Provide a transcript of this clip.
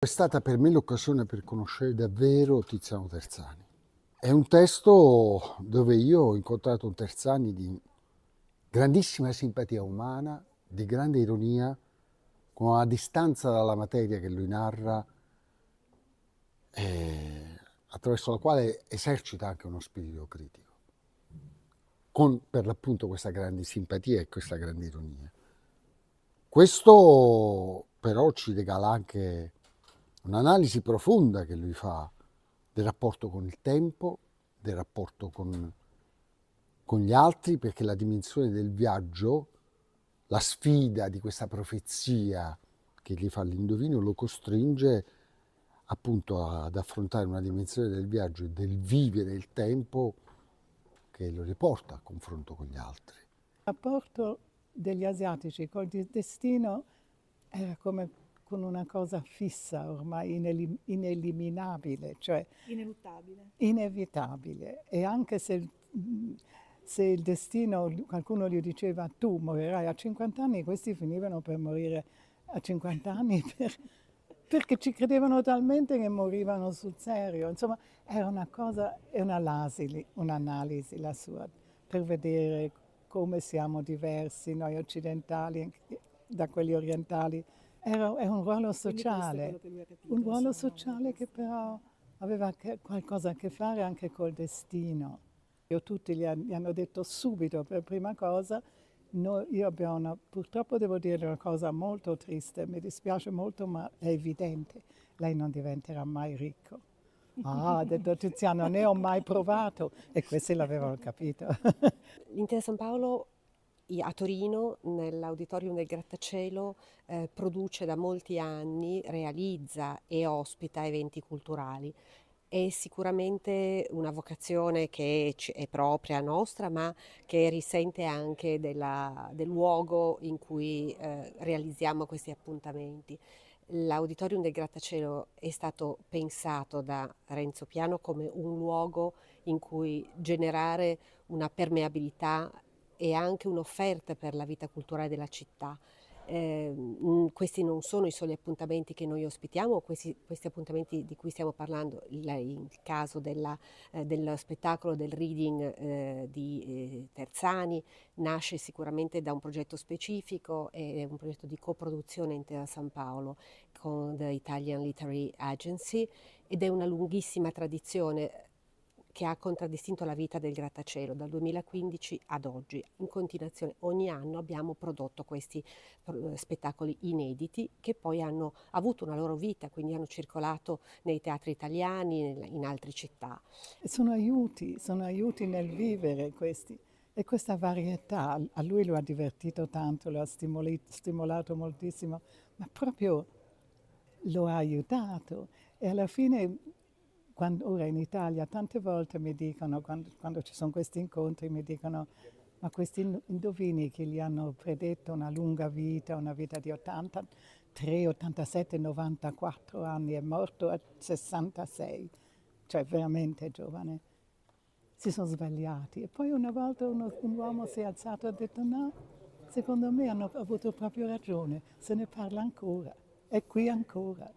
È stata per me l'occasione per conoscere davvero Tiziano Terzani. È un testo dove io ho incontrato un Terzani di grandissima simpatia umana, di grande ironia, con una distanza dalla materia che lui narra, eh, attraverso la quale esercita anche uno spirito critico, con per l'appunto questa grande simpatia e questa grande ironia. Questo però ci regala anche un'analisi profonda che lui fa del rapporto con il tempo, del rapporto con, con gli altri, perché la dimensione del viaggio, la sfida di questa profezia che gli fa l'indovino, lo costringe appunto ad affrontare una dimensione del viaggio e del vivere il tempo che lo riporta a confronto con gli altri. Il rapporto degli asiatici col destino era come con una cosa fissa, ormai inelim ineliminabile, cioè ineluttabile. Inevitabile. E anche se, se, il destino, qualcuno gli diceva tu morirai a 50 anni, questi finivano per morire a 50 anni per, perché ci credevano talmente che morivano sul serio. Insomma, era una cosa, è un'analisi la sua, per vedere come siamo diversi noi occidentali da quelli orientali era, era un ruolo sociale, un ruolo sociale che però aveva che, qualcosa a che fare anche col destino. Io tutti gli, gli hanno detto subito, per prima cosa, No, io abbiamo una, purtroppo devo dire una cosa molto triste, mi dispiace molto, ma è evidente, lei non diventerà mai ricco. Ah, detto Tiziano, ne ho mai provato e questi l'avevano capito. In San Paolo a Torino, nell'auditorium del Grattacielo, eh, produce da molti anni, realizza e ospita eventi culturali. È sicuramente una vocazione che è propria nostra, ma che risente anche della, del luogo in cui eh, realizziamo questi appuntamenti. L'auditorium del Grattacielo è stato pensato da Renzo Piano come un luogo in cui generare una permeabilità e anche un'offerta per la vita culturale della città. Eh, questi non sono i soli appuntamenti che noi ospitiamo, questi, questi appuntamenti di cui stiamo parlando, il, il caso della, eh, dello spettacolo del reading eh, di eh, Terzani, nasce sicuramente da un progetto specifico, è un progetto di coproduzione intera a San Paolo con l'Italian Literary Agency ed è una lunghissima tradizione che ha contraddistinto la vita del grattacielo dal 2015 ad oggi. In continuazione ogni anno abbiamo prodotto questi eh, spettacoli inediti che poi hanno avuto una loro vita, quindi hanno circolato nei teatri italiani, in altre città. Sono aiuti, sono aiuti nel vivere questi. E questa varietà a lui lo ha divertito tanto, lo ha stimolato moltissimo, ma proprio lo ha aiutato. E alla fine quando, ora in Italia tante volte mi dicono, quando, quando, ci sono questi incontri, mi dicono ma questi indovini che gli hanno predetto una lunga vita, una vita di 83, 87, 94 anni, è morto a 66, cioè veramente giovane, si sono svegliati. E poi una volta uno, un uomo si è alzato e ha detto no, secondo me hanno avuto proprio ragione, se ne parla ancora, è qui ancora.